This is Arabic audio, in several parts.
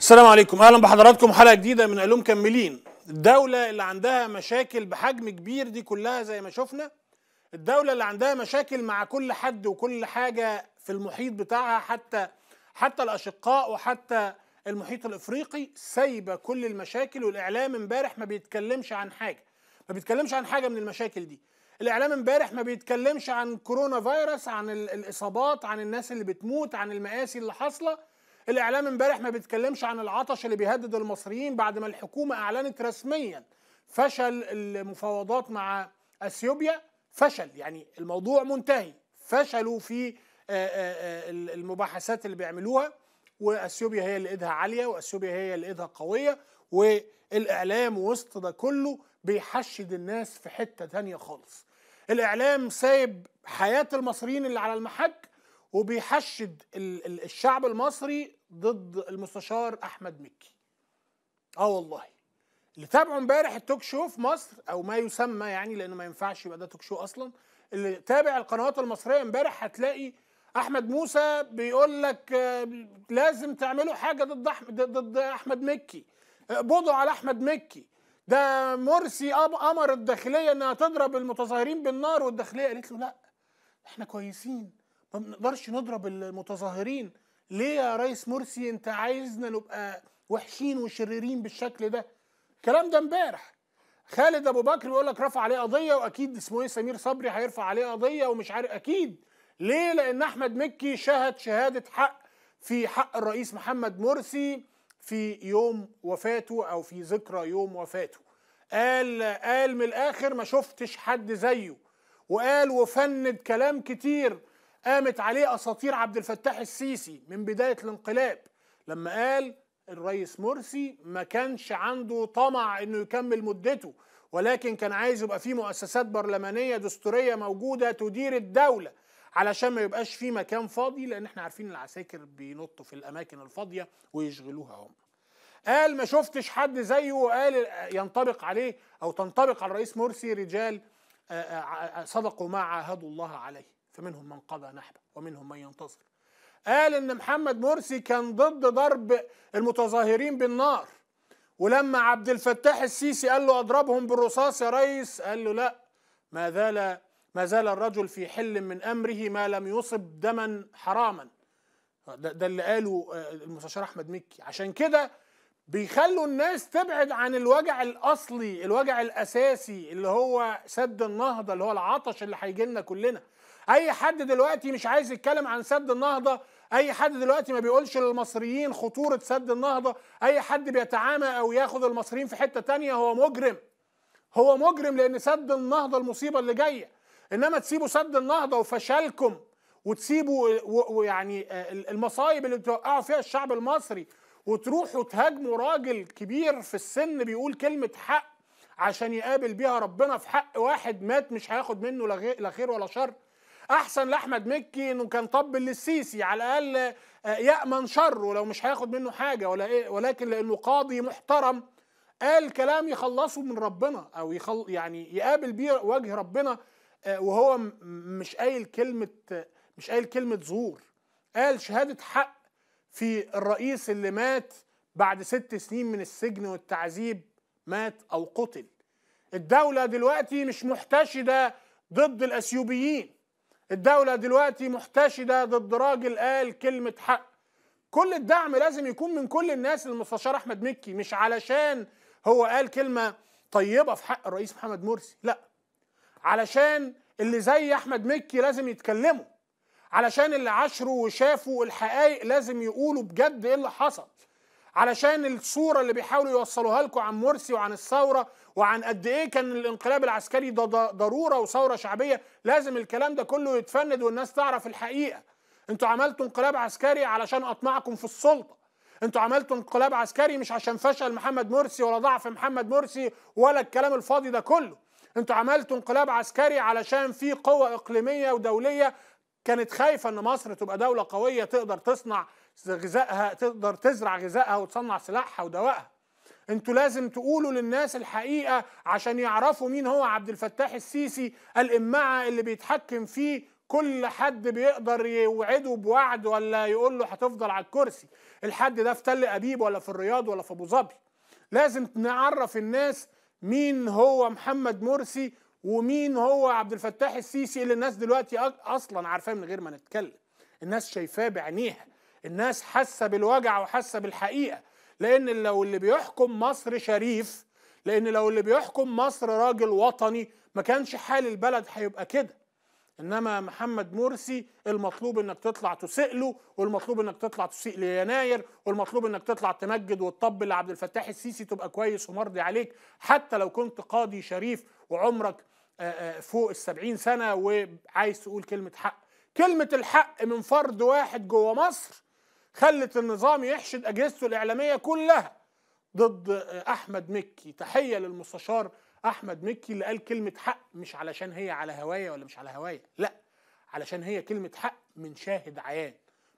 السلام عليكم اهلا بحضراتكم حلقه جديده من الوم كملين الدوله اللي عندها مشاكل بحجم كبير دي كلها زي ما شفنا الدوله اللي عندها مشاكل مع كل حد وكل حاجه في المحيط بتاعها حتى حتى الاشقاء وحتى المحيط الافريقي سايبه كل المشاكل والاعلام امبارح ما بيتكلمش عن حاجه ما بيتكلمش عن حاجه من المشاكل دي الاعلام امبارح ما بيتكلمش عن كورونا فيروس عن الاصابات عن الناس اللي بتموت عن المآسي اللي حاصله الاعلام امبارح ما بيتكلمش عن العطش اللي بيهدد المصريين بعد ما الحكومه اعلنت رسميا فشل المفاوضات مع اثيوبيا فشل يعني الموضوع منتهي فشلوا في آه، آه، آه، المباحثات اللي بيعملوها واثيوبيا هي اللي ايدها عاليه واثيوبيا هي اللي ايدها قويه والاعلام وسط ده كله بيحشد الناس في حته تانية خالص الاعلام سايب حياه المصريين اللي على المحك وبيحشد الشعب المصري ضد المستشار احمد مكي اه والله اللي تابعوا امبارح التوك شو في مصر او ما يسمى يعني لانه ما ينفعش يبقى ده توك شو اصلا اللي تابع القنوات المصريه امبارح هتلاقي احمد موسى بيقول لك آه، لازم تعملوا حاجه ضد احمد ضد احمد مكي اقبضوا آه، على احمد مكي ده مرسي امر الداخليه انها تضرب المتظاهرين بالنار والداخليه قالت له لا احنا كويسين ما بنقدرش نضرب المتظاهرين ليه يا ريس مرسي انت عايزنا نبقى وحشين وشريرين بالشكل ده الكلام ده امبارح خالد ابو بكر بيقول لك رفع عليه قضيه واكيد اسمه ايه سمير صبري هيرفع عليه قضيه ومش عارف اكيد ليه لان احمد مكي شهد شهاده حق في حق الرئيس محمد مرسي في يوم وفاته او في ذكرى يوم وفاته قال قال من الاخر ما شفتش حد زيه وقال وفند كلام كتير قامت عليه اساطير عبد الفتاح السيسي من بدايه الانقلاب لما قال الرئيس مرسي ما كانش عنده طمع انه يكمل مدته ولكن كان عايز يبقى فيه مؤسسات برلمانيه دستوريه موجوده تدير الدوله علشان ما يبقاش فيه مكان فاضي لان احنا عارفين العساكر بينطوا في الاماكن الفاضيه ويشغلوها هم. قال ما شفتش حد زيه وقال ينطبق عليه او تنطبق على الرئيس مرسي رجال آه، آه، آه، صدقوا ما عاهدوا الله عليه. فمنهم من قضى نحبه ومنهم من ينتصر قال ان محمد مرسي كان ضد ضرب المتظاهرين بالنار ولما عبد الفتاح السيسي قال له اضربهم بالرصاص يا ريس قال له لا ما زال ما زال الرجل في حل من امره ما لم يصب دما حراما ده, ده اللي قاله آه، المستشار احمد مكي عشان كده بيخلوا الناس تبعد عن الوجع الاصلي الوجع الاساسي اللي هو سد النهضه اللي هو العطش اللي هيجي لنا كلنا اي حد دلوقتي مش عايز يتكلم عن سد النهضه اي حد دلوقتي ما بيقولش للمصريين خطوره سد النهضه اي حد بيتعامى او ياخد المصريين في حته تانية هو مجرم هو مجرم لان سد النهضه المصيبه اللي جايه انما تسيبوا سد النهضه وفشلكم وتسيبوا ويعني آه، المصايب اللي بتوقعوا فيها الشعب المصري وتروحوا تهاجموا راجل كبير في السن بيقول كلمة حق عشان يقابل بيها ربنا في حق واحد مات مش هياخد منه لا خير ولا شر احسن لاحمد مكي انه كان طبل للسيسي على الاقل آه، يامن شره لو مش هياخد منه حاجه ولا إيه ولكن لانه قاضي محترم قال كلام يخلصه من ربنا او يخل يعني يقابل بيه وجه ربنا آه، وهو مش قايل كلمه مش قايل كلمه زور قال شهاده حق في الرئيس اللي مات بعد ست سنين من السجن والتعذيب مات او قتل الدولة دلوقتي مش محتشدة ضد الاثيوبيين الدولة دلوقتي محتشدة ضد راجل قال كلمة حق كل الدعم لازم يكون من كل الناس للمستشار احمد مكي مش علشان هو قال كلمة طيبة في حق الرئيس محمد مرسي لا علشان اللي زي احمد مكي لازم يتكلموا علشان اللي عاشروا وشافوا الحقائق لازم يقولوا بجد ايه اللي حصل علشان الصورة اللي بيحاولوا يوصلوها لكم عن مرسي وعن الثورة وعن قد إيه كان الانقلاب العسكري ده ضرورة وثورة شعبية لازم الكلام ده كله يتفند والناس تعرف الحقيقة انتوا عملتوا انقلاب عسكري علشان أطمعكم في السلطة انتوا عملتوا انقلاب عسكري مش عشان فشل محمد مرسي ولا ضعف محمد مرسي ولا الكلام الفاضي ده كله انتوا عملتوا انقلاب عسكري علشان في قوة إقليمية ودولية كانت خايفه ان مصر تبقى دوله قويه تقدر تصنع غذائها تقدر تزرع غذائها وتصنع سلاحها ودوائها انتوا لازم تقولوا للناس الحقيقه عشان يعرفوا مين هو عبد الفتاح السيسي الامعه اللي بيتحكم فيه كل حد بيقدر يوعده بوعد ولا يقول له هتفضل على الكرسي الحد ده في تل ابيب ولا في الرياض ولا في ابو ظبي لازم نعرف الناس مين هو محمد مرسي ومين هو عبد الفتاح السيسي اللي الناس دلوقتي اصلا عارفاه من غير ما نتكلم الناس شايفاه بعينيها الناس حاسه بالوجع وحاسه بالحقيقه لان لو اللي بيحكم مصر شريف لان لو اللي بيحكم مصر راجل وطني ما كانش حال البلد هيبقى كده انما محمد مرسي المطلوب انك تطلع تسيء له والمطلوب انك تطلع تسيء ليناير والمطلوب انك تطلع تمجد وتطبل لعبد الفتاح السيسي تبقى كويس ومرضي عليك حتى لو كنت قاضي شريف وعمرك آه، آه، فوق السبعين سنه وعايز تقول كلمه حق كلمه الحق من فرد واحد جوه مصر خلت النظام يحشد اجهزته الاعلاميه كلها ضد آه، احمد مكي تحيه للمستشار احمد مكي اللي قال كلمه حق مش علشان هي على هوايه ولا مش على هوايه لا علشان هي كلمه حق من شاهد عيان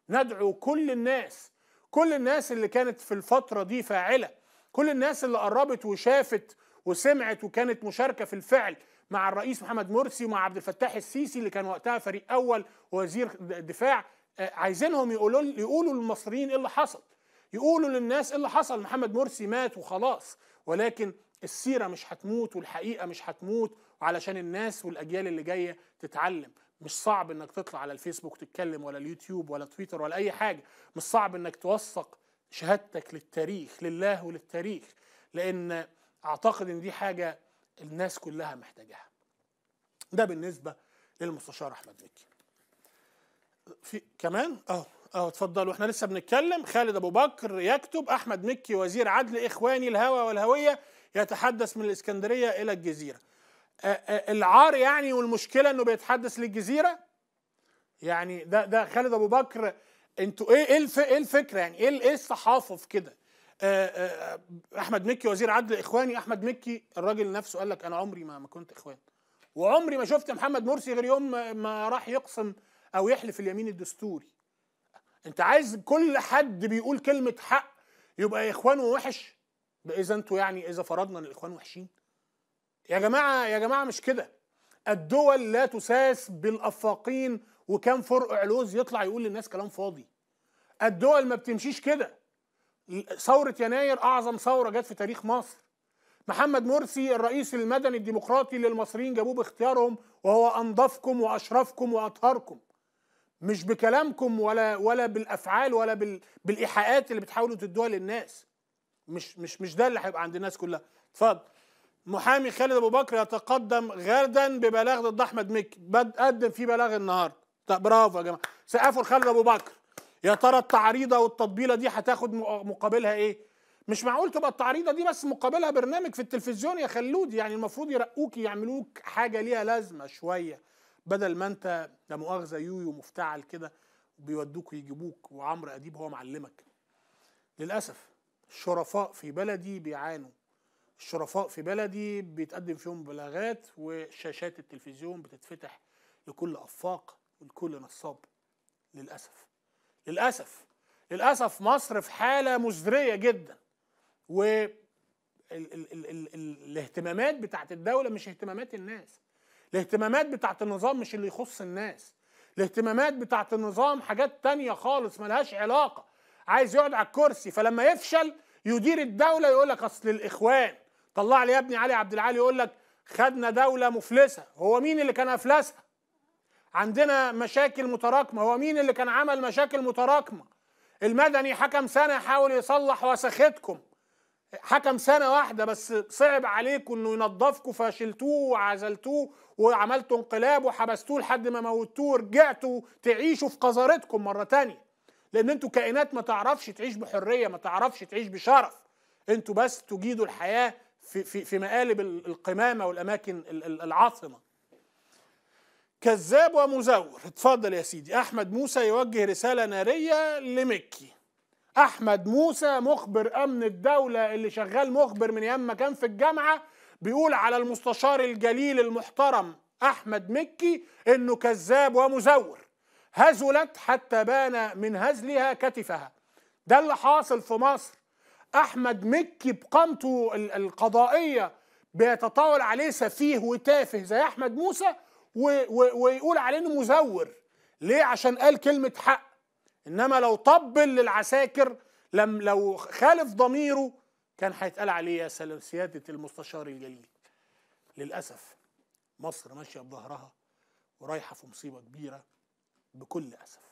ندعو كل الناس كل الناس اللي كانت في الفتره دي فاعله كل الناس اللي قربت وشافت وسمعت وكانت مشاركه في الفعل مع الرئيس محمد مرسي ومع عبد الفتاح السيسي اللي كان وقتها فريق اول وزير دفاع آه، عايزينهم يقولوا يقولوا للمصريين ايه اللي حصل يقولوا للناس ايه اللي حصل محمد مرسي مات وخلاص ولكن السيره مش هتموت والحقيقه مش هتموت علشان الناس والاجيال اللي جايه تتعلم مش صعب انك تطلع على الفيسبوك تتكلم ولا اليوتيوب ولا تويتر ولا اي حاجه مش صعب انك توثق شهادتك للتاريخ لله وللتاريخ لان اعتقد ان دي حاجه الناس كلها محتاجاها ده بالنسبه للمستشار احمد مكي في كمان اهو اهو اتفضلوا احنا لسه بنتكلم خالد ابو بكر يكتب احمد مكي وزير عدل اخواني الهوى والهويه يتحدث من الاسكندريه الى الجزيره العار يعني والمشكله انه بيتحدث للجزيره يعني ده ده خالد ابو بكر انتوا ايه ايه ايه الفكره يعني ايه ايه الصحافه في كده احمد مكي وزير عدل اخواني احمد مكي الراجل نفسه قال لك انا عمري ما ما كنت اخوان وعمري ما شفت محمد مرسي غير يوم ما راح يقسم او يحلف اليمين الدستوري انت عايز كل حد بيقول كلمه حق يبقى اخوانه وحش اذا انتوا يعني اذا فرضنا ان الاخوان وحشين يا جماعه يا جماعه مش كده الدول لا تساس بالافاقين وكان فرق علوز يطلع يقول للناس كلام فاضي الدول ما بتمشيش كده ثوره يناير اعظم ثوره جت في تاريخ مصر محمد مرسي الرئيس المدني الديمقراطي للمصريين جابوه باختيارهم وهو انضفكم واشرفكم واطهركم مش بكلامكم ولا ولا بالافعال ولا بالايحاءات اللي بتحاولوا تدوها للناس مش مش مش ده اللي هيبقى عند الناس كلها اتفضل محامي خالد ابو بكر يتقدم غدا ببلاغ ضد احمد مكي قدم فيه بلاغ النهارده طب برافو يا جماعه سقفوا لخالد ابو بكر يا ترى التعريضه والتطبيله دي هتاخد مقابلها ايه مش معقول تبقى التعريضه دي بس مقابلها برنامج في التلفزيون يا خلود يعني المفروض يرقوك يعملوك حاجه ليها لازمه شويه بدل ما انت لا مؤاخذه يويو مفتعل كده بيودوك ويجيبوك وعمرو اديب هو معلمك للاسف الشرفاء في بلدي بيعانوا الشرفاء في بلدي بيتقدم فيهم بلاغات وشاشات التلفزيون بتتفتح لكل أفاق ولكل نصاب للأسف للأسف للأسف مصر في حالة مزرية جدا و ال ال ال ال الاهتمامات بتاعت الدولة مش اهتمامات الناس الاهتمامات بتاعت النظام مش اللي يخص الناس الاهتمامات بتاعت النظام حاجات تانية خالص ملهاش علاقة عايز يقعد على الكرسي فلما يفشل يدير الدوله يقول لك اصل الاخوان طلع لي يا ابني علي عبد العال يقول لك خدنا دوله مفلسه هو مين اللي كان افلسها عندنا مشاكل متراكمه هو مين اللي كان عمل مشاكل متراكمه المدني حكم سنه حاول يصلح وسختكم حكم سنه واحده بس صعب عليكم انه ينظفكم فشلتوه وعزلتوه وعملتوا انقلاب وحبستوه لحد ما موتوه ورجعتوا تعيشوا في قذارتكم مره تانية لان انتوا كائنات ما تعرفش تعيش بحريه ما تعرفش تعيش بشرف انتوا بس تجيدوا الحياه في في في مقالب القمامه والاماكن العاصمه كذاب ومزور اتفضل يا سيدي احمد موسى يوجه رساله ناريه لمكي احمد موسى مخبر امن الدوله اللي شغال مخبر من ايام ما كان في الجامعه بيقول على المستشار الجليل المحترم احمد مكي انه كذاب ومزور هزلت حتى بان من هزلها كتفها ده اللي حاصل في مصر احمد مكي بقامته القضائيه بيتطاول عليه سفيه وتافه زي احمد موسى ويقول عليه انه مزور ليه عشان قال كلمه حق انما لو طبل للعساكر لم لو خالف ضميره كان هيتقال عليه يا سلام سياده المستشار الجليل للاسف مصر ماشيه بظهرها ورايحه في مصيبه كبيره بكل أسف